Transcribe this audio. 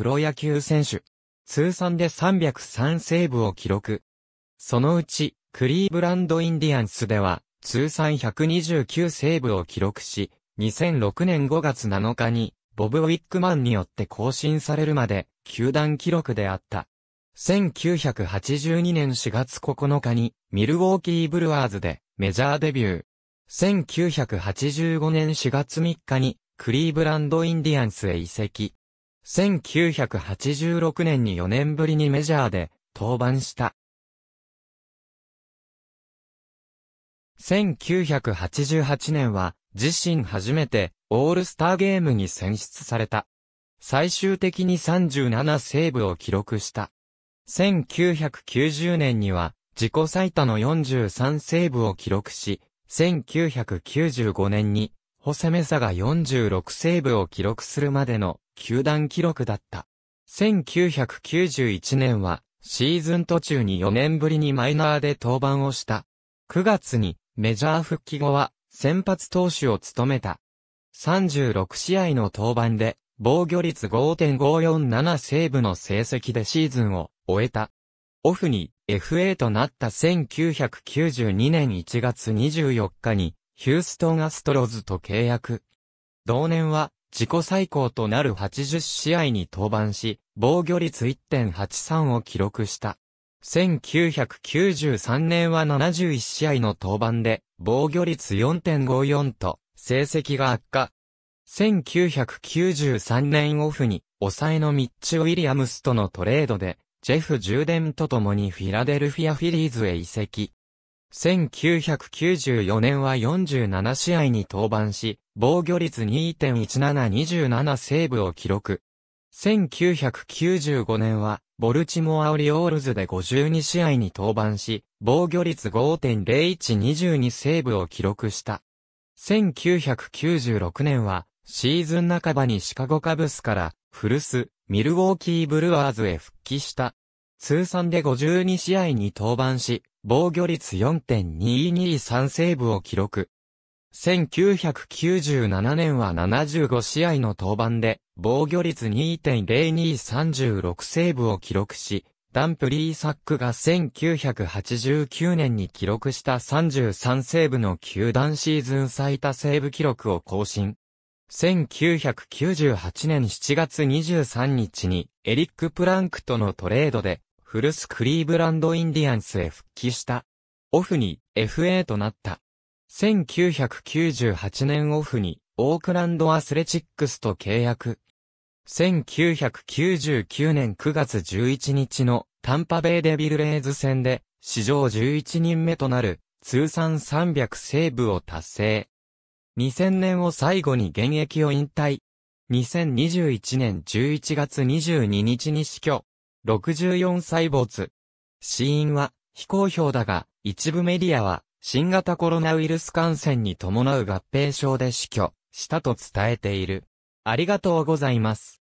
プロ野球選手。通算で303セーブを記録。そのうち、クリーブランドインディアンスでは、通算129セーブを記録し、2006年5月7日に、ボブ・ウィックマンによって更新されるまで、球団記録であった。1982年4月9日に、ミルウォーキー・ブルワーズで、メジャーデビュー。1985年4月3日に、クリーブランド・インディアンスへ移籍。1986年に4年ぶりにメジャーで登板した。1988年は自身初めてオールスターゲームに選出された。最終的に37セーブを記録した。1990年には自己最多の43セーブを記録し、1995年にホセメサが46セーブを記録するまでの球団記録だった。1991年はシーズン途中に4年ぶりにマイナーで登板をした。9月にメジャー復帰後は先発投手を務めた。36試合の登板で防御率5.547セーブの成績でシーズンを終えた。オフに FA となった1992年1月24日にヒューストンアストロズと契約。同年は、自己最高となる80試合に登板し、防御率1.83を記録した。1993年は71試合の登板で、防御率4.54と、成績が悪化。1993年オフに、抑えのミッチ・ウィリアムスとのトレードで、ジェフ・ジューデンと共にフィラデルフィア・フィリーズへ移籍。1994年は47試合に登板し、防御率2.1727セーブを記録。1995年は、ボルチモアオリオールズで52試合に登板し、防御率5.0122セーブを記録した。1996年は、シーズン半ばにシカゴカブスから、古巣、ミルウォーキーブルワーズへ復帰した。通算で52試合に登板し、防御率4.223セーブを記録。1997年は75試合の登板で、防御率2.0236セーブを記録し、ダンプリーサックが1989年に記録した33セーブの球団シーズン最多セーブ記録を更新。1998年7月23日にエリック・プランクとのトレードでフルスクリーブランドインディアンスへ復帰した。オフに FA となった。1998年オフにオークランドアスレチックスと契約。1999年9月11日のタンパベイデビルレーズ戦で史上11人目となる通算300セーブを達成。2000年を最後に現役を引退。2021年11月22日に死去。64歳没。死因は非公表だが、一部メディアは新型コロナウイルス感染に伴う合併症で死去したと伝えている。ありがとうございます。